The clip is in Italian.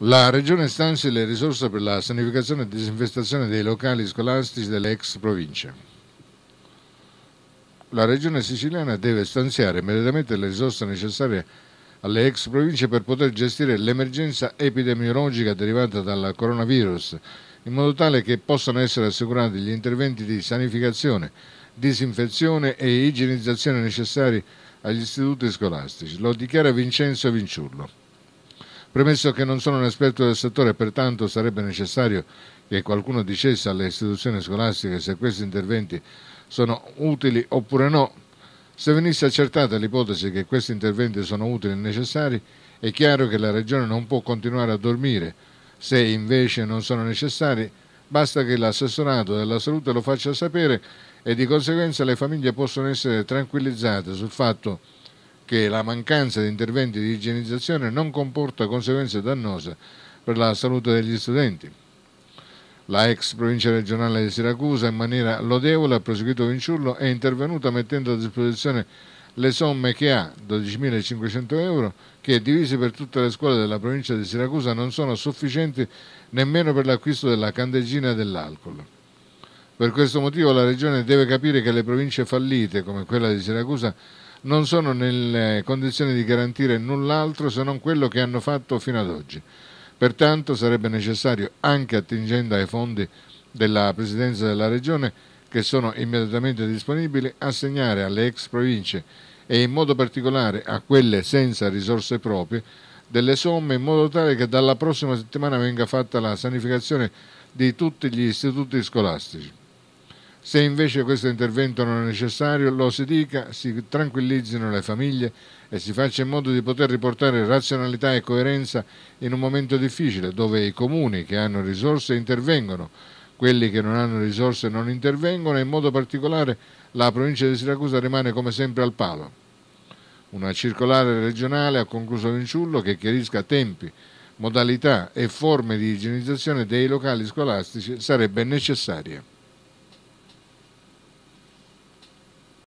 La Regione stanzia le risorse per la sanificazione e disinfestazione dei locali scolastici delle ex province. La Regione siciliana deve stanziare immediatamente le risorse necessarie alle ex province per poter gestire l'emergenza epidemiologica derivata dal coronavirus, in modo tale che possano essere assicurati gli interventi di sanificazione, disinfezione e igienizzazione necessari agli istituti scolastici. Lo dichiara Vincenzo Vinciullo. Premesso che non sono un esperto del settore, pertanto sarebbe necessario che qualcuno dicesse alle istituzioni scolastiche se questi interventi sono utili oppure no. Se venisse accertata l'ipotesi che questi interventi sono utili e necessari, è chiaro che la Regione non può continuare a dormire. Se invece non sono necessari, basta che l'assessorato della salute lo faccia sapere e di conseguenza le famiglie possono essere tranquillizzate sul fatto che che la mancanza di interventi di igienizzazione non comporta conseguenze dannose per la salute degli studenti. La ex provincia regionale di Siracusa in maniera lodevole ha proseguito Vinciullo e è intervenuta mettendo a disposizione le somme che ha, 12.500 euro, che divise per tutte le scuole della provincia di Siracusa non sono sufficienti nemmeno per l'acquisto della candeggina e dell'alcol. Per questo motivo la Regione deve capire che le province fallite, come quella di Siracusa, non sono nelle condizioni di garantire null'altro se non quello che hanno fatto fino ad oggi. Pertanto sarebbe necessario, anche attingendo ai fondi della Presidenza della Regione, che sono immediatamente disponibili, assegnare alle ex province e in modo particolare a quelle senza risorse proprie delle somme in modo tale che dalla prossima settimana venga fatta la sanificazione di tutti gli istituti scolastici. Se invece questo intervento non è necessario, lo si dica, si tranquillizzino le famiglie e si faccia in modo di poter riportare razionalità e coerenza in un momento difficile dove i comuni che hanno risorse intervengono, quelli che non hanno risorse non intervengono e in modo particolare la provincia di Siracusa rimane come sempre al palo. Una circolare regionale ha concluso Vinciullo che chiarisca tempi, modalità e forme di igienizzazione dei locali scolastici sarebbe necessaria.